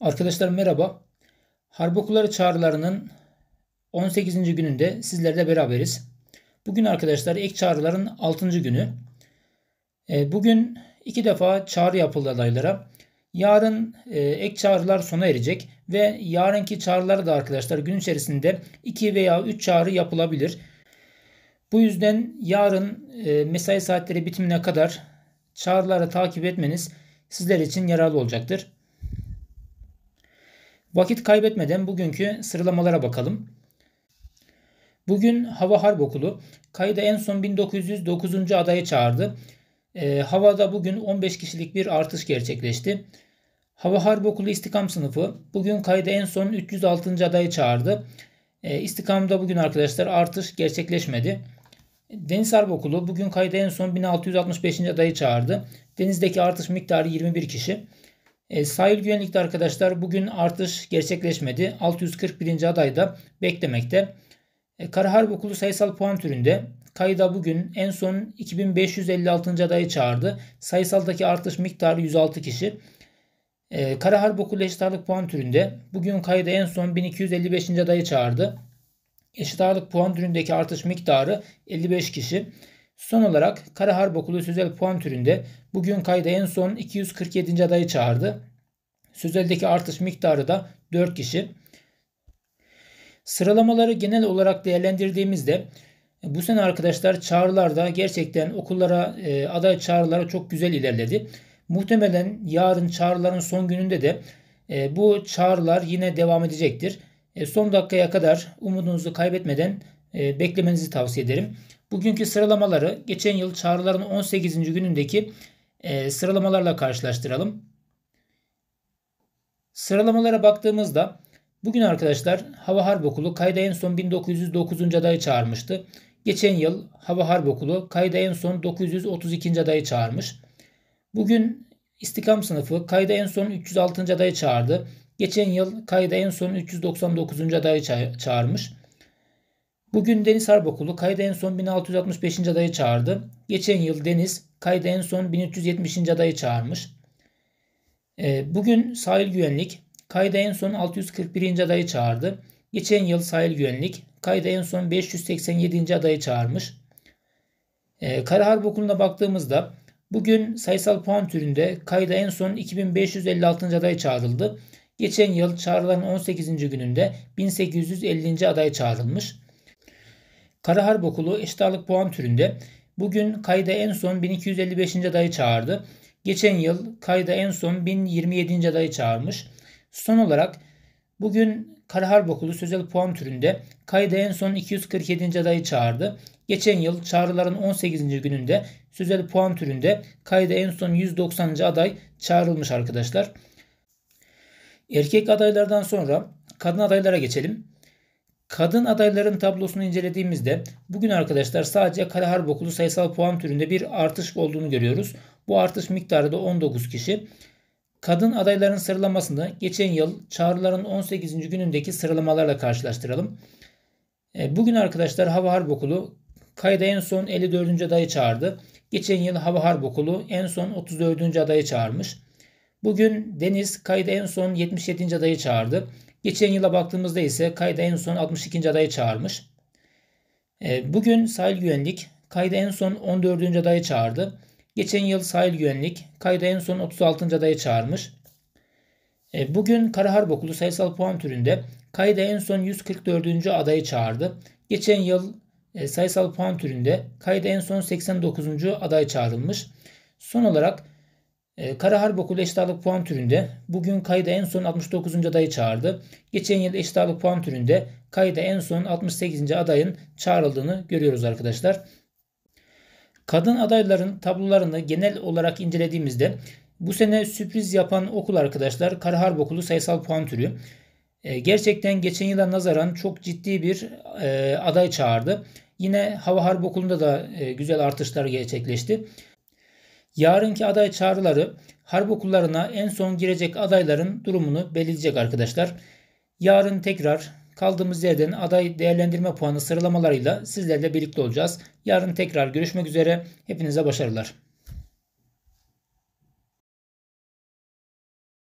Arkadaşlar merhaba. Harp okulları çağrılarının 18. gününde sizlerle beraberiz. Bugün arkadaşlar ek çağrıların 6. günü. E, bugün iki defa çağrı yapıldı adaylara. Yarın e, ek çağrılar sona erecek ve yarınki çağrılar da arkadaşlar gün içerisinde 2 veya 3 çağrı yapılabilir. Bu yüzden yarın e, mesai saatleri bitimine kadar çağrıları takip etmeniz sizler için yararlı olacaktır. Vakit kaybetmeden bugünkü sıralamalara bakalım. Bugün Hava Harp Okulu kayda en son 1909. adayı çağırdı. E, havada bugün 15 kişilik bir artış gerçekleşti. Hava Harp Okulu İstikam sınıfı bugün kayda en son 306. adayı çağırdı. E, istikamda bugün arkadaşlar artış gerçekleşmedi. Deniz Harp Okulu bugün kayda en son 1665. adayı çağırdı. Denizdeki artış miktarı 21 kişi. E, sahil güvenlikte arkadaşlar bugün artış gerçekleşmedi. 641. adayda beklemekte. E, Kara Okulu sayısal puan türünde Kayda bugün en son 2556. adayı çağırdı. Sayısaldaki artış miktarı 106 kişi. Ee, Kara Okulu eşit ağırlık puan türünde bugün Kayda en son 1255. adayı çağırdı. Eşit ağırlık puan türündeki artış miktarı 55 kişi. Son olarak Kara Harbokulu Sözel puan türünde bugün kayda en son 247. adayı çağırdı. Sözel'deki artış miktarı da 4 kişi. Sıralamaları genel olarak değerlendirdiğimizde bu sene arkadaşlar çağrılar gerçekten okullara e, aday çağrıları çok güzel ilerledi. Muhtemelen yarın çağrıların son gününde de e, bu çağrılar yine devam edecektir. E, son dakikaya kadar umudunuzu kaybetmeden beklemenizi tavsiye ederim. Bugünkü sıralamaları geçen yıl çağrıların 18. günündeki e, sıralamalarla karşılaştıralım. Sıralamalara baktığımızda bugün arkadaşlar Hava Harp Okulu kayda en son 1909. adayı çağırmıştı. Geçen yıl Hava Harp Okulu kayda en son 932. adayı çağırmış. Bugün İstikam sınıfı kayda en son 306. adayı çağırdı. Geçen yıl kayda en son 399. adayı çağırmış. Bugün Deniz harbokulu kayda en son 1665. adayı çağırdı. Geçen yıl Deniz kayda en son 1370. adayı çağırmış. Ee, bugün Sahil Güvenlik kayda en son 641. adayı çağırdı. Geçen yıl Sahil Güvenlik kayda en son 587. adayı çağırmış. Ee, Kara Harp Okulu'na baktığımızda bugün sayısal puan türünde kayda en son 2556. aday çağrıldı. Geçen yıl çağrıların 18. gününde 1850. aday çağrılmış. Karahar Bokulu Okulu eşit puan türünde bugün kayda en son 1255. adayı çağırdı. Geçen yıl kayda en son 1027. adayı çağırmış. Son olarak bugün Karahar Bokulu sözel puan türünde kayda en son 247. adayı çağırdı. Geçen yıl çağrıların 18. gününde sözel puan türünde kayda en son 190. aday çağrılmış arkadaşlar. Erkek adaylardan sonra kadın adaylara geçelim. Kadın adayların tablosunu incelediğimizde bugün arkadaşlar sadece kare Harbokulu sayısal puan türünde bir artış olduğunu görüyoruz. Bu artış miktarı da 19 kişi. Kadın adayların sıralamasını geçen yıl çağrıların 18. günündeki sıralamalarla karşılaştıralım. E, bugün arkadaşlar Hava Harp Okulu kayda en son 54. adayı çağırdı. Geçen yıl Hava Harp Okulu en son 34. adayı çağırmış. Bugün Deniz kayda en son 77. adayı çağırdı. Geçen yıla baktığımızda ise kayda en son 62. adayı çağırmış. E, bugün sahil güvenlik kayda en son 14. adayı çağırdı. Geçen yıl sahil güvenlik kayda en son 36. adayı çağırmış. E, bugün Kara Harp sayısal puan türünde kayda en son 144. adayı çağırdı. Geçen yıl e, sayısal puan türünde kayda en son 89. adayı çağrılmış. Son olarak ee, Kara Harp Okulu eşit puan türünde bugün kayda en son 69. adayı çağırdı. Geçen yıl eşit puan türünde kayda en son 68. adayın çağrıldığını görüyoruz arkadaşlar. Kadın adayların tablolarını genel olarak incelediğimizde bu sene sürpriz yapan okul arkadaşlar Kara Harp Okulu sayısal puan türü. Ee, gerçekten geçen yıla nazaran çok ciddi bir e, aday çağırdı. Yine Hava Harp Okulu'nda da e, güzel artışlar gerçekleşti. Yarınki aday çağrıları harp okullarına en son girecek adayların durumunu belirleyecek arkadaşlar. Yarın tekrar kaldığımız yerden aday değerlendirme puanı sıralamalarıyla sizlerle birlikte olacağız. Yarın tekrar görüşmek üzere. Hepinize başarılar.